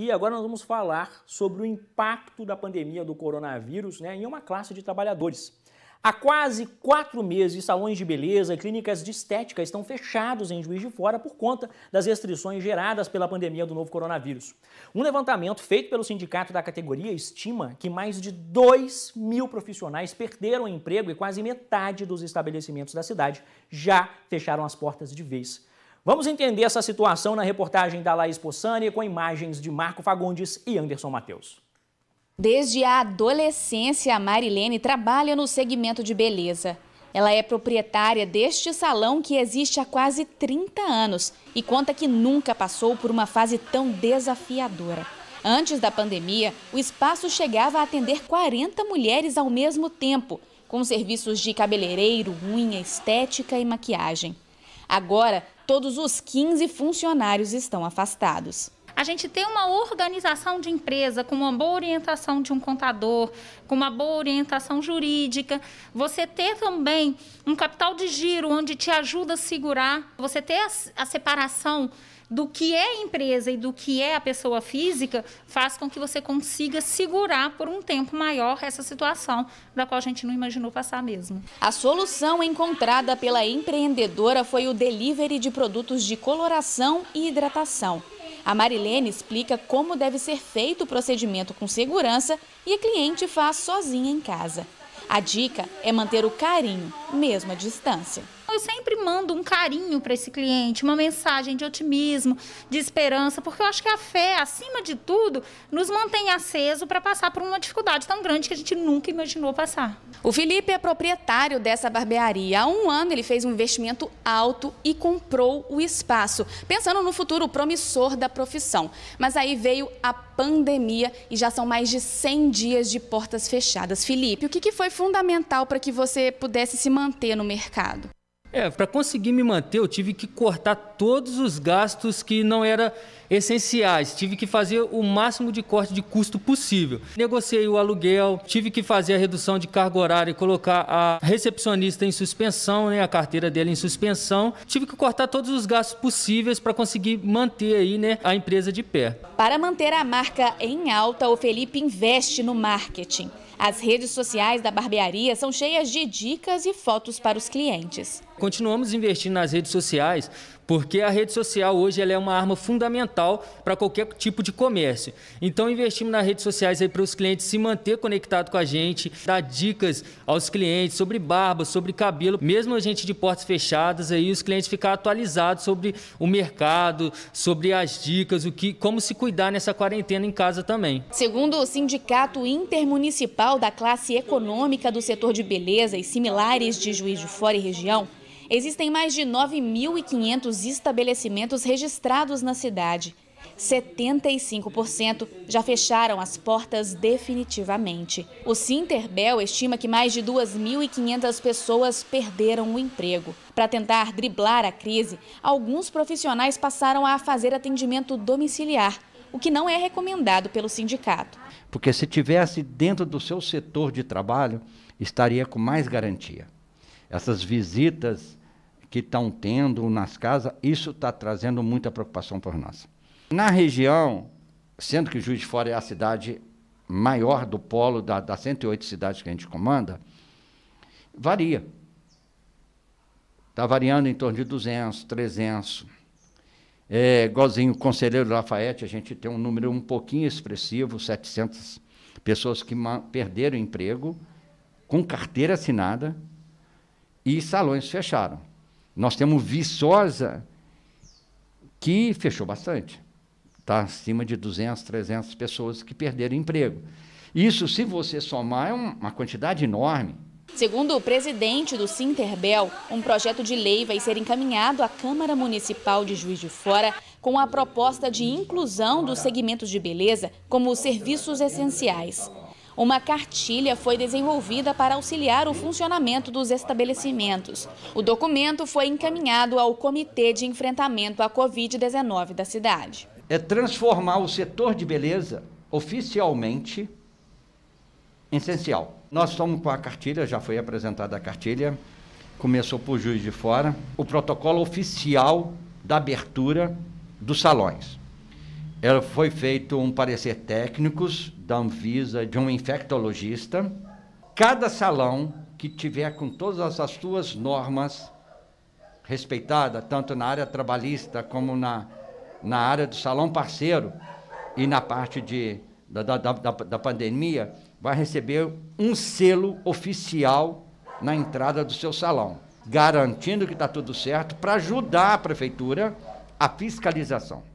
aqui, agora nós vamos falar sobre o impacto da pandemia do coronavírus né, em uma classe de trabalhadores. Há quase quatro meses, salões de beleza e clínicas de estética estão fechados em Juiz de Fora por conta das restrições geradas pela pandemia do novo coronavírus. Um levantamento feito pelo sindicato da categoria estima que mais de 2 mil profissionais perderam o emprego e quase metade dos estabelecimentos da cidade já fecharam as portas de vez. Vamos entender essa situação na reportagem da Laís Possani com imagens de Marco Fagundes e Anderson Matheus. Desde a adolescência, a Marilene trabalha no segmento de beleza. Ela é proprietária deste salão que existe há quase 30 anos e conta que nunca passou por uma fase tão desafiadora. Antes da pandemia, o espaço chegava a atender 40 mulheres ao mesmo tempo, com serviços de cabeleireiro, unha, estética e maquiagem. Agora, todos os 15 funcionários estão afastados a gente ter uma organização de empresa com uma boa orientação de um contador, com uma boa orientação jurídica, você ter também um capital de giro onde te ajuda a segurar, você ter a, a separação do que é empresa e do que é a pessoa física faz com que você consiga segurar por um tempo maior essa situação da qual a gente não imaginou passar mesmo. A solução encontrada pela empreendedora foi o delivery de produtos de coloração e hidratação. A Marilene explica como deve ser feito o procedimento com segurança e a cliente faz sozinha em casa. A dica é manter o carinho, mesmo à distância. Então, eu sempre mando um carinho para esse cliente, uma mensagem de otimismo, de esperança, porque eu acho que a fé, acima de tudo, nos mantém aceso para passar por uma dificuldade tão grande que a gente nunca imaginou passar. O Felipe é proprietário dessa barbearia. Há um ano ele fez um investimento alto e comprou o espaço, pensando no futuro promissor da profissão. Mas aí veio a pandemia e já são mais de 100 dias de portas fechadas. Felipe, o que foi fundamental para que você pudesse se manter no mercado? É, para conseguir me manter, eu tive que cortar todos os gastos que não eram essenciais. Tive que fazer o máximo de corte de custo possível. Negociei o aluguel, tive que fazer a redução de carga horária e colocar a recepcionista em suspensão, né, a carteira dela em suspensão. Tive que cortar todos os gastos possíveis para conseguir manter aí, né, a empresa de pé. Para manter a marca em alta, o Felipe investe no marketing. As redes sociais da barbearia são cheias de dicas e fotos para os clientes. Continuamos investindo nas redes sociais, porque a rede social hoje ela é uma arma fundamental para qualquer tipo de comércio. Então investimos nas redes sociais aí para os clientes se manter conectado com a gente, dar dicas aos clientes sobre barba, sobre cabelo, mesmo a gente de portas fechadas aí os clientes ficar atualizados sobre o mercado, sobre as dicas, o que, como se cuidar nessa quarentena em casa também. Segundo o Sindicato Intermunicipal da Classe Econômica do Setor de Beleza e similares de Juiz de Fora e região, Existem mais de 9.500 estabelecimentos registrados na cidade. 75% já fecharam as portas definitivamente. O Sinterbel estima que mais de 2.500 pessoas perderam o emprego. Para tentar driblar a crise, alguns profissionais passaram a fazer atendimento domiciliar, o que não é recomendado pelo sindicato. Porque se tivesse dentro do seu setor de trabalho, estaria com mais garantia. Essas visitas que estão tendo nas casas, isso está trazendo muita preocupação para nós. Na região, sendo que Juiz de Fora é a cidade maior do polo da, das 108 cidades que a gente comanda, varia. Está variando em torno de 200, 300. É, igualzinho o conselheiro Lafayette, a gente tem um número um pouquinho expressivo, 700 pessoas que perderam emprego, com carteira assinada, e salões fecharam. Nós temos Viçosa, que fechou bastante. Está acima de 200, 300 pessoas que perderam emprego. Isso, se você somar, é uma quantidade enorme. Segundo o presidente do Sinterbel, um projeto de lei vai ser encaminhado à Câmara Municipal de Juiz de Fora com a proposta de inclusão dos segmentos de beleza como serviços essenciais. Uma cartilha foi desenvolvida para auxiliar o funcionamento dos estabelecimentos. O documento foi encaminhado ao Comitê de Enfrentamento à Covid-19 da cidade. É transformar o setor de beleza oficialmente essencial. Nós estamos com a cartilha, já foi apresentada a cartilha, começou por juiz de fora, o protocolo oficial da abertura dos salões. Ela foi feito um parecer técnicos da Anvisa, de um infectologista. Cada salão que tiver com todas as suas normas respeitada, tanto na área trabalhista como na, na área do salão parceiro e na parte de, da, da, da, da pandemia, vai receber um selo oficial na entrada do seu salão, garantindo que está tudo certo para ajudar a prefeitura a fiscalização.